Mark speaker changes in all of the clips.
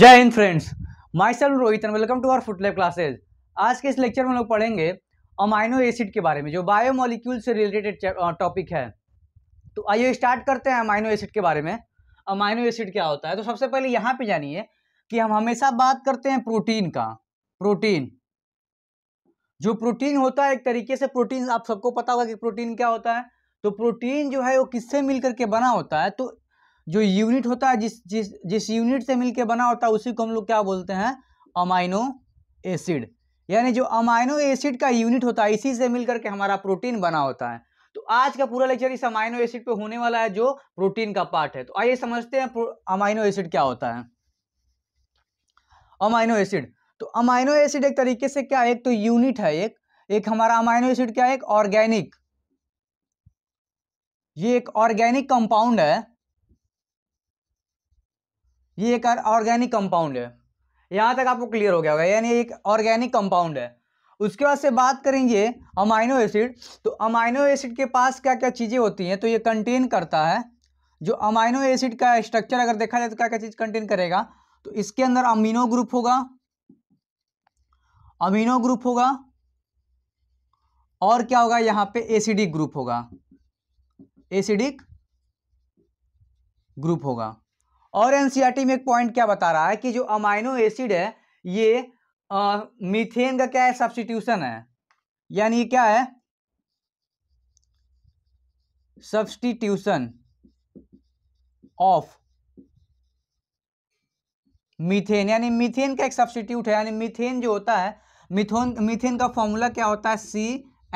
Speaker 1: जय हिंद friends myself Rohit and welcome to our food classes आज के इस लेक्चर में हम लोग पढ़ेंगे अमाइनो एसिड के बारे में जो बायोमोलिक्यूल से रिलेटेड टॉपिक है तो आइए स्टार्ट करते हैं अमाइनो एसिड के बारे में अमाइनो एसिड क्या होता है तो सबसे पहले यहाँ पे जानिए कि हम हमेशा बात करते हैं प्रोटीन का प्रोटीन जो प्रोटीन होता है एक तरीके से प्रोटीन आप सबको पता होगा कि प्रोटीन क्या होता है तो प्रोटीन जो है वो किससे मिलकर के बना होता है तो जो यूनिट होता है जिस जिस जिस यूनिट से मिलके बना होता है उसी को हम लोग क्या बोलते हैं अमाइनो एसिड यानी जो अमाइनो एसिड का यूनिट होता है इसी से मिल करके हमारा प्रोटीन बना होता है तो आज का पूरा लेक्चर इस अमाइनो एसिड पे होने वाला है जो प्रोटीन का पार्ट है तो आइए समझते हैं अमाइनो एसिड क्या होता है अमाइनो एसिड तो अमाइनो एसिड एक तरीके से क्या है एक तो यूनिट है एक एक हमारा अमाइनो एसिड क्या है एक ऑर्गेनिक ये एक ऑर्गेनिक कंपाउंड है ये एक ऑर्गेनिक कंपाउंड है यहाँ तक आपको क्लियर हो गया होगा यानी एक ऑर्गेनिक कंपाउंड है उसके बाद से बात करेंगे अमाइनो एसिड तो अमाइनो एसिड के पास क्या क्या चीज़ें होती हैं तो ये कंटेन करता है जो अमाइनो एसिड का स्ट्रक्चर अगर देखा जाए तो क्या क्या चीज़ कंटेन करेगा तो इसके अंदर अमीनो ग्रुप होगा अमीनो ग्रुप होगा और क्या होगा यहाँ पे एसिडिक ग्रुप होगा एसिडिक ग्रुप होगा और एनसीईआरटी में एक पॉइंट क्या बता रहा है कि जो अमाइनो एसिड है ये आ, मीथेन का क्या है सब्सटीट्यूशन है यानी क्या है सब्सटीट्यूशन ऑफ मीथेन यानी मीथेन का एक सब्सटीट्यूट है यानी मीथेन जो होता है मिथोन मीथेन का फॉर्मूला क्या होता है सी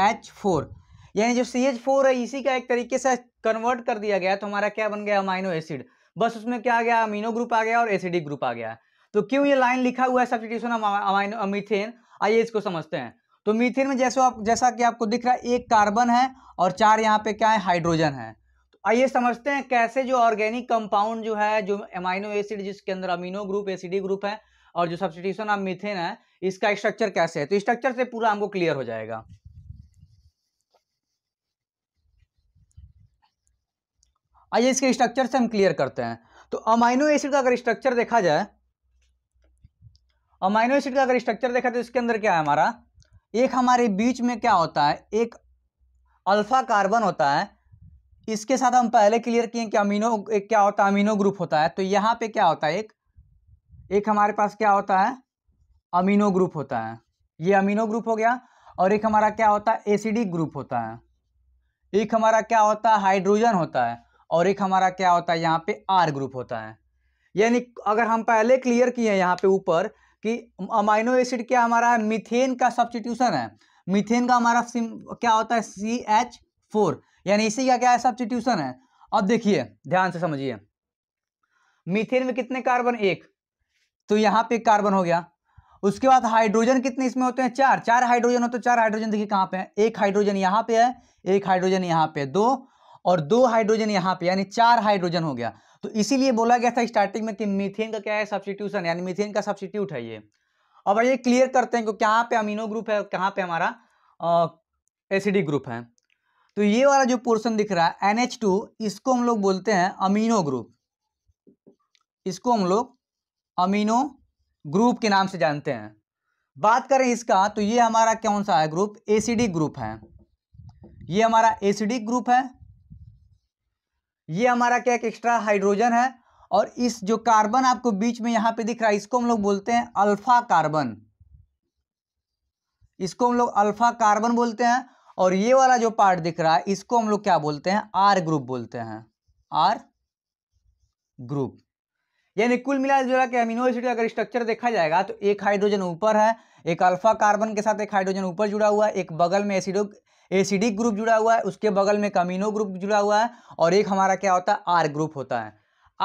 Speaker 1: एच फोर यानी जो सी एच फोर है इसी का एक तरीके से कन्वर्ट कर दिया गया तो हमारा क्या बन गया अमाइनो एसिड बस उसमें क्या आ गया अमीनो ग्रुप आ गया और एसिडिक ग्रुप आ गया तो क्यों ये लाइन लिखा हुआ है सब्सटीट्यूशन ऑफ मीथेन आइए इसको समझते हैं तो मीथेन में जैसे आप जैसा कि आपको दिख रहा है एक कार्बन है और चार यहाँ पे क्या है हाइड्रोजन है तो आइए समझते हैं कैसे जो ऑर्गेनिक कंपाउंड जो है जो अमाइनो एसिड जिसके अंदर अमीनो ग्रुप एसिडी ग्रुप है और जो सब्सटीट्यूशन ऑफ मीथेन है इसका स्ट्रक्चर कैसे है तो स्ट्रक्चर से पूरा हमको क्लियर हो जाएगा आइए इसके स्ट्रक्चर से हम क्लियर करते हैं तो अमाइनो एसिड का अगर स्ट्रक्चर देखा जाए अमाइनो एसिड का अगर स्ट्रक्चर देखा तो इसके अंदर क्या है हमारा एक हमारे बीच में क्या होता है एक अल्फा कार्बन होता है इसके साथ हम पहले क्लियर किए कि अमीनो एक क्या होता है अमीनो ग्रुप होता है तो यहाँ पे क्या होता है एक एक हमारे पास क्या होता है अमीनो ग्रुप होता है ये अमीनो ग्रुप हो गया और एक हमारा क्या होता है एसिडिक ग्रुप होता है एक हमारा क्या होता है हाइड्रोजन होता है और एक हमारा क्या होता है यहाँ पे आर ग्रुप होता है यानी अगर हम पहले क्लियर किए हैं यहाँ पे ऊपर कि अमाइनो एसिड क्या हमारा है मिथेन का सब्सटीट्यूशन है मिथेन का हमारा क्या होता है सी एच फोर यानी इसी का क्या है सब्सटीट्यूशन है अब देखिए ध्यान से समझिए मिथेन में कितने कार्बन एक तो यहाँ पे कार्बन हो गया उसके बाद हाइड्रोजन कितने इसमें होते हैं चार चार हाइड्रोजन हो तो चार हाइड्रोजन देखिए कहाँ पे है एक हाइड्रोजन यहाँ पे है एक हाइड्रोजन यहाँ पे दो और दो हाइड्रोजन यहाँ पे यानी चार हाइड्रोजन हो गया तो इसीलिए बोला गया था स्टार्टिंग में कि मीथेन का क्या है सब्सटीट्यूशन यानी मीथेन का सब्सटीट्यूट है ये अब ये क्लियर करते हैं कि कहाँ पे अमीनो ग्रुप है और कहाँ पे हमारा एसिडिक ग्रुप है तो ये वाला जो पोर्सन दिख रहा है एन टू इसको हम लोग बोलते हैं अमीनो ग्रुप इसको हम लोग अमीनो ग्रुप के नाम से जानते हैं बात करें इसका तो ये हमारा कौन सा है ग्रुप एसिडिक ग्रुप है ये हमारा एसिडिक ग्रुप है ये हमारा क्या एक एक्स्ट्रा हाइड्रोजन है और इस जो कार्बन आपको बीच में यहां पे दिख रहा है इसको हम लोग बोलते हैं अल्फा कार्बन इसको हम लोग अल्फा कार्बन बोलते हैं और ये वाला जो पार्ट दिख रहा है इसको हम लोग क्या बोलते हैं आर ग्रुप बोलते हैं आर ग्रुप यानी कुल मिला जुला के अमीनो एसिड का अगर स्ट्रक्चर देखा जाएगा तो एक हाइड्रोजन ऊपर है एक अल्फा कार्बन के साथ एक हाइड्रोजन ऊपर जुड़ा हुआ है एक बगल में एसिडो एसिडिक ग्रुप जुड़ा हुआ है उसके बगल में कमीनो ग्रुप जुड़ा हुआ है और एक हमारा क्या होता है आर ग्रुप होता है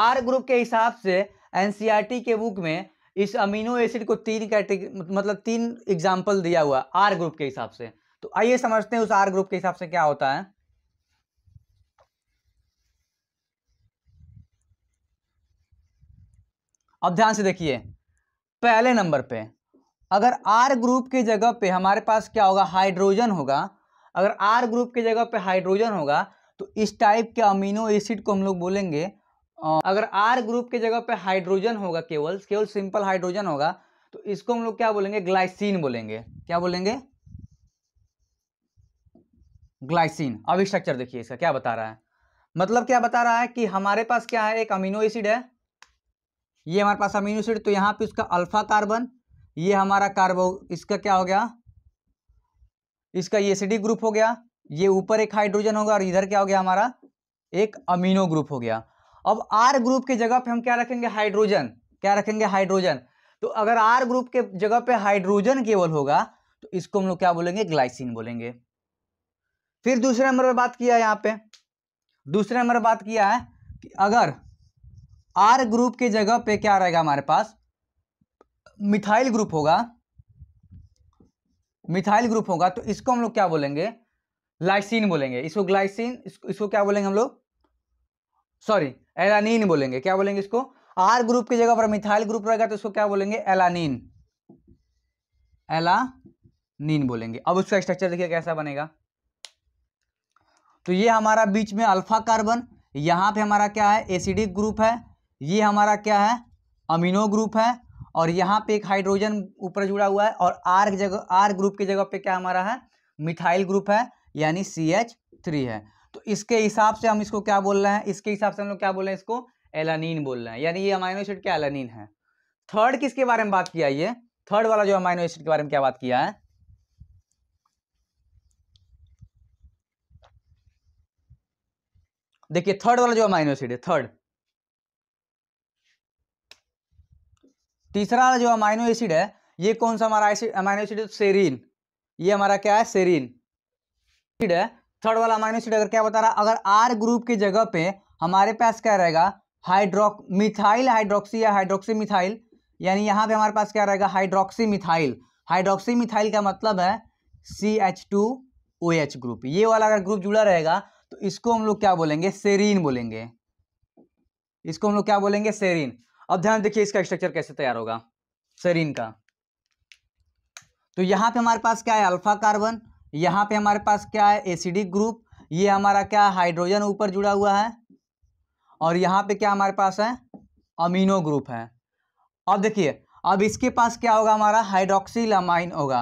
Speaker 1: आर ग्रुप के हिसाब से एन e के बुक में इस अमीनो एसिड को तीन कैटेगरी मतलब तीन एग्जाम्पल दिया हुआ आर ग्रुप के हिसाब से तो आइए समझते हैं उस आर ग्रुप के हिसाब से क्या होता है अब ध्यान से देखिए पहले नंबर पे अगर आर ग्रुप की जगह पे हमारे पास क्या होगा हाइड्रोजन होगा अगर आर ग्रुप के जगह पे हाइड्रोजन होगा तो इस टाइप के अमीनो एसिड को हम लोग बोलेंगे अगर आर ग्रुप के जगह पे हाइड्रोजन होगा केवल केवल सिंपल हाइड्रोजन होगा तो इसको हम लोग क्या बोलेंगे ग्लाइसिन बोलेंगे क्या बोलेंगे ग्लाइसिन अभी स्ट्रक्चर देखिए इसका क्या बता रहा है मतलब क्या बता रहा है कि हमारे पास क्या है एक अमीनो एसिड है ये हमारे पास अमीनो एसिड तो यहाँ पे उसका अल्फा कार्बन ये हमारा कार्बो इसका क्या हो गया इसका ये एसिडिक ग्रुप हो गया ये ऊपर एक हाइड्रोजन होगा और इधर क्या हो गया हमारा एक अमीनो ग्रुप हो गया अब आर ग्रुप के जगह पे हम क्या रखेंगे हाइड्रोजन क्या रखेंगे हाइड्रोजन तो अगर आर ग्रुप के जगह पे हाइड्रोजन केवल होगा तो इसको हम लोग क्या बोलेंगे ग्लाइसिन बोलेंगे फिर दूसरे नंबर पर बात किया यहाँ पे दूसरे नंबर बात किया है कि अगर आर ग्रुप के जगह पे क्या रहेगा हमारे पास मिथाइल ग्रुप होगा मिथाइल ग्रुप होगा तो इसको हम लोग क्या बोलेंगे लाइसिन बोलेंगे इसको ग्लाइसिन इसको, इसको क्या बोलेंगे हम लोग सॉरी एलानीन बोलेंगे क्या बोलेंगे इसको आर ग्रुप की जगह पर मिथाइल ग्रुप रहेगा तो इसको क्या बोलेंगे एलानीन एलानीन बोलेंगे अब उसका स्ट्रक्चर देखिए कैसा बनेगा तो ये हमारा बीच में अल्फा कार्बन यहां पे हमारा क्या है एसिडिक ग्रुप है ये हमारा क्या है अमीनो ग्रुप है और यहाँ पे एक हाइड्रोजन ऊपर जुड़ा हुआ है और आर जगह आर ग्रुप की जगह पे क्या हमारा है मिथाइल ग्रुप है यानी सी एच थ्री है तो इसके हिसाब से हम इसको क्या बोल रहे हैं इसके हिसाब से हम लोग क्या बोल रहे हैं इसको एलानीन बोल रहे हैं यानी ये अमाइनो एसिड क्या एलानीन है थर्ड किसके बारे में बात किया ये थर्ड वाला जो अमाइनो एसिड के बारे में क्या बात किया है देखिए थर्ड वाला जो अमाइनो एसिड है थर्ड तीसरा जो अमाइनो एसिड है ये कौन सा हमारा एसिड अमाइनो एसिड है सेरीन ये हमारा क्या है सेरीन एसिड है थर्ड वाला अमाइनो एसिड अगर क्या बता रहा अगर आर ग्रुप की जगह पे हमारे पास क्या रहेगा हाइड्रोक् मिथाइल हाइड्रोक्सी या हाइड्रोक्सी मिथाइल यानी यहाँ पे हमारे पास क्या रहेगा हाइड्रोक्सी मिथाइल हाइड्रोक्सी मिथाइल का मतलब है C H two O H group ये वाला अगर ग्रुप जुड़ा रहेगा तो इसको हम लोग क्या बोलेंगे सेरीन बोलेंगे इसको हम लोग क्या बोलेंगे सेरीन अब ध्यान देखिए इसका स्ट्रक्चर कैसे तैयार होगा सेरीन का तो यहाँ पे हमारे पास क्या है अल्फा कार्बन यहाँ पे हमारे पास क्या है एसिडिक ग्रुप ये हमारा क्या है हाइड्रोजन ऊपर जुड़ा हुआ है और यहाँ पे क्या हमारे पास है अमीनो ग्रुप है अब देखिए अब इसके पास क्या होगा हमारा हाइड्रोक्सी लमाइन होगा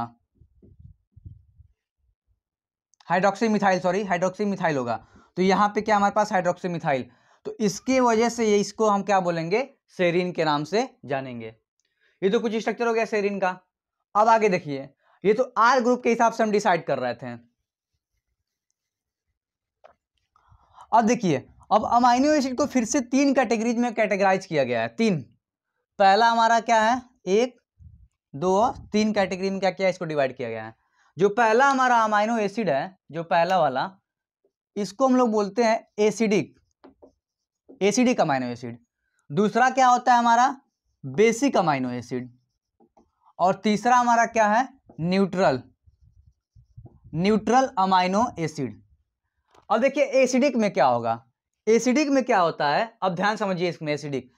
Speaker 1: hydroxy methyl sorry hydroxy methyl होगा तो यहाँ पे क्या हमारे पास हाइड्रोक्सी मिथाइल तो इसकी वजह से ये इसको हम क्या बोलेंगे सेरिन के नाम से जानेंगे ये तो कुछ स्ट्रक्चर हो गया सेरिन का अब आगे देखिए ये तो आर ग्रुप के हिसाब से हम डिसाइड कर रहे थे अब देखिए अब अमाइनो एसिड को फिर से तीन कैटेगरीज में कैटेगराइज किया गया है तीन पहला हमारा क्या है एक दो और तीन कैटेगरी में क्या किया इसको डिवाइड किया गया है जो पहला हमारा अमाइनो एसिड है जो पहला वाला इसको हम लोग बोलते हैं एसिडिक एसिडिक अमाइनो एसिड दूसरा क्या होता है हमारा बेसिक अमाइनो एसिड और तीसरा हमारा क्या है न्यूट्रल न्यूट्रल अमाइनो एसिड अब देखिए एसिडिक में क्या होगा एसिडिक में क्या होता है अब ध्यान समझिए इसमें एसिडिक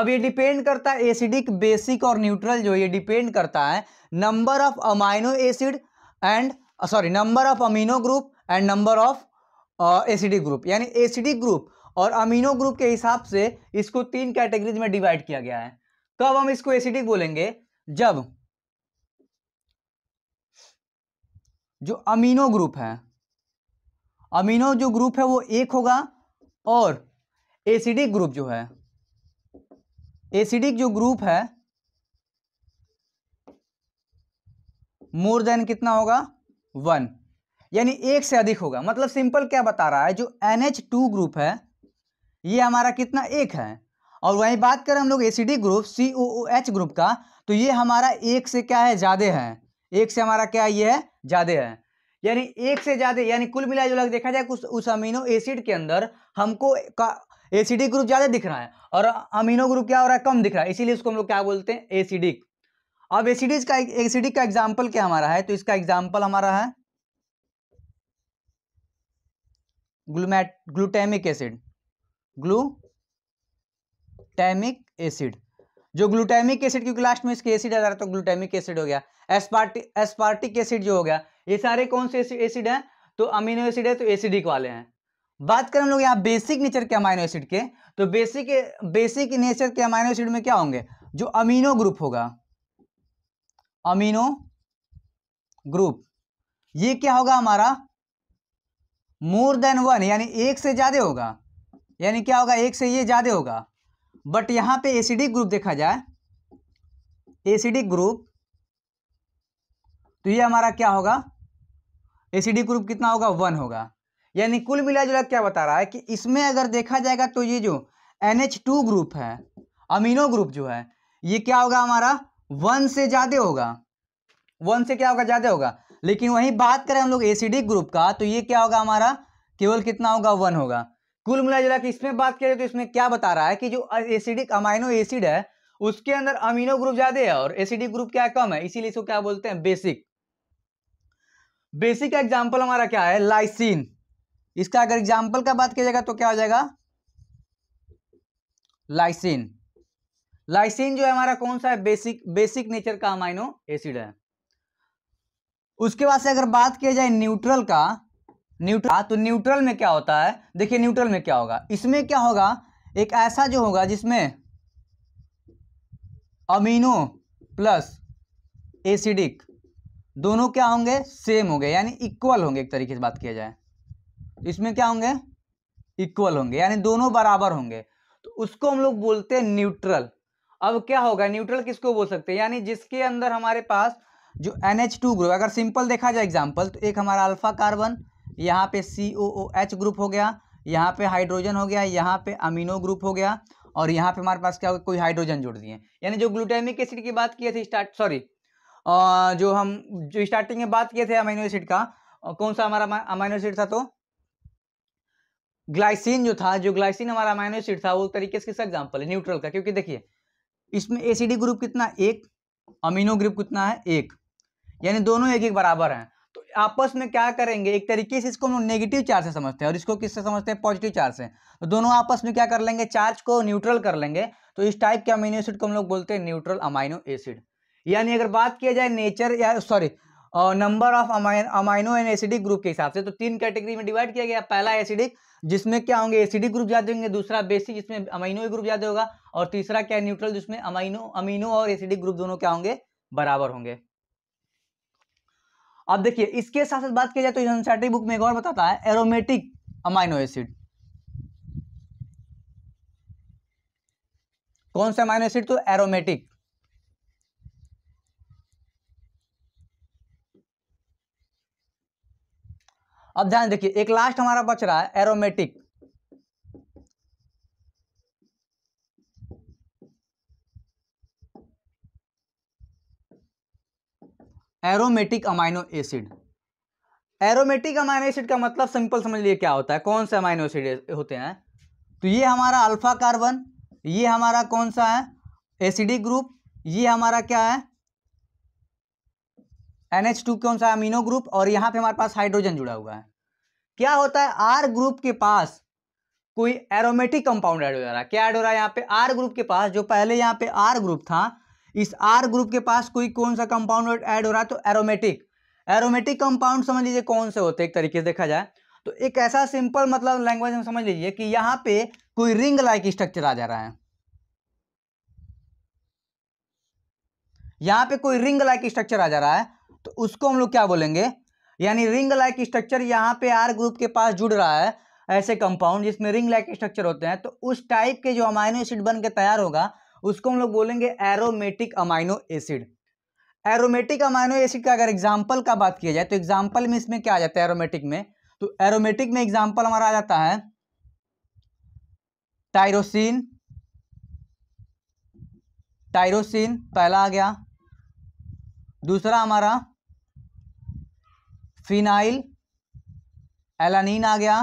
Speaker 1: अब ये डिपेंड करता है एसिडिक बेसिक और न्यूट्रल जो ये डिपेंड करता है number of amino acid and sorry number of amino group and number of acidic group यानी एसिडिक ग्रुप और अमीनो ग्रुप के हिसाब से इसको तीन कैटेगरीज में डिवाइड किया गया है तो अब हम इसको एसिडिक बोलेंगे जब जो अमीनो ग्रुप है अमीनो जो ग्रुप है वो एक होगा और एसिडिक ग्रुप जो है एसिडिक जो ग्रुप है मोर देन कितना होगा वन यानी एक से अधिक होगा मतलब सिंपल क्या बता रहा है जो एन एच टू ग्रुप है ये हमारा कितना एक है और वहीं बात करें हम लोग acidic group C O O H group का तो ये हमारा एक से क्या है ज़्यादा है एक से हमारा क्या ये है ज़्यादा है यानी एक से ज़्यादा यानी कुल मिला जुला देखा जाए उस उस अमीनो एसिड के अंदर हमको का एसिडिक ग्रुप ज़्यादा दिख रहा है और अमीनो ग्रुप क्या हो रहा है कम दिख रहा है इसीलिए उसको हम लोग क्या बोलते हैं एसिडिक अब एसिडिक का एसिडिक का एग्जाम्पल क्या हमारा है तो इसका एग्जाम्पल हमारा है ग्लूमेट ग्लूटेमिक एसिड ग्लूटैमिक एसिड जो ग्लूटैमिक एसिड क्योंकि लास्ट में इसके एसिड आ जा रहा है तो ग्लूटैमिक एसिड हो गया एस्पार्टिक एस्पार्टिक एसिड जो हो गया ये सारे कौन से एसिड हैं तो अमीनो एसिड है तो एसिडिक वाले हैं बात करें हम लोग यहाँ बेसिक नेचर के अमाइनो एसिड के तो बेसिक बेसिक नेचर के अमाइनो एसिड में क्या होंगे जो अमीनो ग्रुप होगा अमीनो ग्रुप ये क्या होगा हमारा मोर देन वन यानी एक से ज्यादा होगा यानी क्या होगा एक से ये ज़्यादा होगा बट यहाँ पे एसिडिक ग्रुप देखा जाए एसिडिक ग्रुप तो ये हमारा क्या होगा एसिडिक ग्रुप कितना होगा वन होगा यानी कुल मिला जुला क्या बता रहा है कि इसमें अगर देखा जाएगा तो ये जो एन ग्रुप है अमीनो ग्रुप जो है ये क्या होगा हमारा वन से ज़्यादा होगा वन से क्या होगा ज़्यादा होगा लेकिन वहीं बात करें हम लोग एसिडिक ग्रुप का तो ये क्या होगा हमारा केवल कितना होगा वन होगा कुल मिलाजुला कि इसमें बात करें तो इसमें क्या बता रहा है कि जो एसिडिक अमाइनो एसिड है उसके अंदर अमीनो ग्रुप ज्यादा है और एसिडिक ग्रुप क्या कम है इसीलिए इसको क्या बोलते हैं बेसिक बेसिक एग्जाम्पल हमारा क्या है लाइसिन इसका अगर एग्जाम्पल का बात किया जाएगा तो क्या हो जाएगा लाइसिन लाइसिन जो है हमारा कौन सा है बेसिक बेसिक नेचर का अमाइनो एसिड है उसके बाद से अगर बात किया जाए न्यूट्रल का न्यूट्रल हाँ, तो न्यूट्रल में क्या होता है देखिए न्यूट्रल में क्या होगा इसमें क्या होगा एक ऐसा जो होगा जिसमें अमीनो प्लस एसिडिक दोनों क्या होंगे सेम होंगे यानी इक्वल होंगे एक तरीके से बात किया जाए तो इसमें क्या होंगे इक्वल होंगे यानी दोनों बराबर होंगे तो उसको हम लोग बोलते हैं न्यूट्रल अब क्या होगा न्यूट्रल किसको बोल सकते हैं यानी जिसके अंदर हमारे पास जो एन एच टू ग्रुप अगर सिंपल देखा जाए एग्जाम्पल तो एक हमारा अल्फा कार्बन यहाँ पे सी ओ ओ एच ग्रुप हो गया यहाँ पे हाइड्रोजन हो गया यहाँ पे अमीनो ग्रुप हो गया और यहाँ पे हमारे पास क्या हो गया कोई हाइड्रोजन जोड़ दिए यानी जो ग्लूटामिक एसिड की बात किए थे स्टार्ट सॉरी जो हम जो स्टार्टिंग में बात किए थे अमीनो एसिड का कौन सा हमारा अमाइनो एसिड था तो ग्लाइसिन जो था जो ग्लाइसिन हमारा अमाइनो एसिड था वो तरीके से किसका एग्जाम्पल है न्यूट्रल का क्योंकि देखिए इसमें एसिडी ग्रुप कितना एक अमीनो ग्रुप कितना है एक यानी दोनों एक एक बराबर हैं आपस में क्या करेंगे एक तरीके से इसको हम नेगेटिव चार्ज से समझते हैं और इसको किससे समझते हैं पॉजिटिव चार्ज से तो दोनों आपस में क्या कर लेंगे चार्ज को न्यूट्रल कर लेंगे तो इस टाइप के अमीनो एसिड को हम लोग बोलते हैं न्यूट्रल अमाइनो एसिड यानी अगर बात किया जाए नेचर या sorry number of amino and acidic group के हिसाब से तो तीन कैटेगरी में डिवाइड किया गया पहला एसिडिक जिसमें क्या होंगे एसिडिक ग्रुप ज्यादा होंगे दूसरा बेसिक जिसमें अमाइनो ग्रुप ज्यादा होगा और तीसरा क्या न्यूट्रल जिसमें अमाइनो अमीनो और एसिडिक ग्रुप दोनों क्या होंगे बराबर होंगे अब देखिए इसके साथ साथ बात की जाए तो बुक में एक और बताता है एरोमेटिक अमाइनो एसिड कौन सा अमाइनो एसिड तो एरोमेटिक अब ध्यान देखिए एक लास्ट हमारा बच रहा है aromatic aromatic amino acid aromatic amino acid का मतलब सिंपल समझ लिए क्या होता है कौन से अमाइनो एसिड होते हैं तो ये हमारा अल्फा कार्बन ये हमारा कौन सा है एसिडिक ग्रुप ये हमारा क्या है टू कौन सा अमीनो ग्रुप और यहाँ पे हमारे पास हाइड्रोजन जुड़ा हुआ है क्या होता है आर ग्रुप के पास कोई एरोमेटिक कंपाउंड ऐड हो जा रहा है क्या ऐड हो रहा है यहाँ पे आर ग्रुप के पास जो पहले यहाँ पे आर ग्रुप था इस आर ग्रुप के पास कोई कौन सा कंपाउंड ऐड हो रहा है तो एरोमेटिक एरोमेटिक कंपाउंड समझ लीजिए कौन से होते हैं एक तरीके से देखा जाए तो एक ऐसा सिंपल मतलब लैंग्वेज में समझ लीजिए कि यहाँ पे कोई रिंग लाइक स्ट्रक्चर आ जा रहा है यहाँ पे कोई रिंग लाइक स्ट्रक्चर आ जा रहा है तो उसको हम लोग क्या बोलेंगे यानी रिंग लाइक स्ट्रक्चर यहाँ पे आर ग्रुप के पास जुड़ रहा है ऐसे कंपाउंड जिसमें रिंग लाइक स्ट्रक्चर होते हैं तो उस टाइप के जो अमाइनो एसिड बन के तैयार होगा उसको हम लोग बोलेंगे aromatic amino acid aromatic amino acid का अगर एग्जाम्पल का बात किया जाए तो एग्जाम्पल में इसमें क्या आ जाता है एरोमेटिक में तो एरोमेटिक में एग्जाम्पल हमारा आ जाता है टायरोसिन टायरोसिन पहला आ गया दूसरा हमारा फिनाइल एलानीन आ गया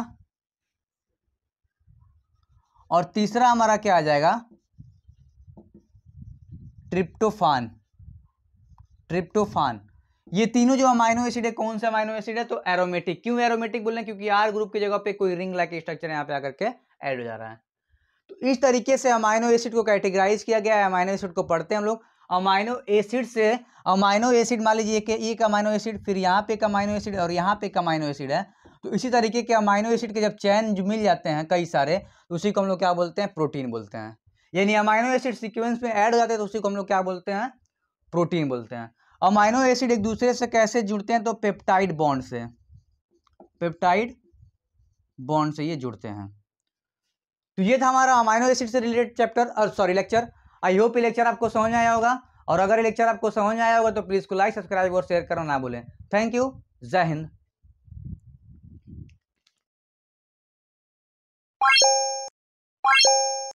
Speaker 1: और तीसरा हमारा क्या आ जाएगा ट्रिप्टोफान ट्रिप्टोफान ये तीनों जो अमाइनो एसिड है कौन सा अमाइनो एसिड है तो एरोमेटिक क्यों एरोमेटिक बोल रहे हैं क्योंकि आर ग्रुप की जगह पे कोई रिंग लाइक स्ट्रक्चर यहाँ पे आकर के ऐड हो जा रहा है तो इस तरीके से अमाइनो एसिड को कैटेगराइज किया गया है अमाइनो एसिड को पढ़ते हैं हम लोग अमाइनो एसिड से अमाइनो एसिड मान लीजिए कि एक अमाइनो एसिड फिर यहाँ पे एक अमाइनो एसिड और यहाँ पे एक अमाइनो एसिड है तो इसी तरीके के अमाइनो एसिड के जब चैन मिल जाते हैं कई सारे तो उसी को हम लोग क्या बोलते हैं प्रोटीन बोलते हैं यानी अमाइनो एसिड सीक्वेंस में ऐड हो जाते हैं तो उसी को हम लोग क्या बोलते हैं प्रोटीन बोलते हैं अमाइनो एसिड एक दूसरे से कैसे जुड़ते हैं तो पेप्टाइड बॉन्ड से पेप्टाइड बॉन्ड से ये जुड़ते हैं तो ये था हमारा अमाइनो एसिड से रिलेटेड चैप्टर और सॉरी लेक्चर आई होप ये लेक्चर आपको समझ आया होगा और अगर ये लेक्चर आपको समझ आया होगा तो प्लीज़ को लाइक सब्सक्राइब और शेयर करना ना भूलें थैंक यू जय हिंद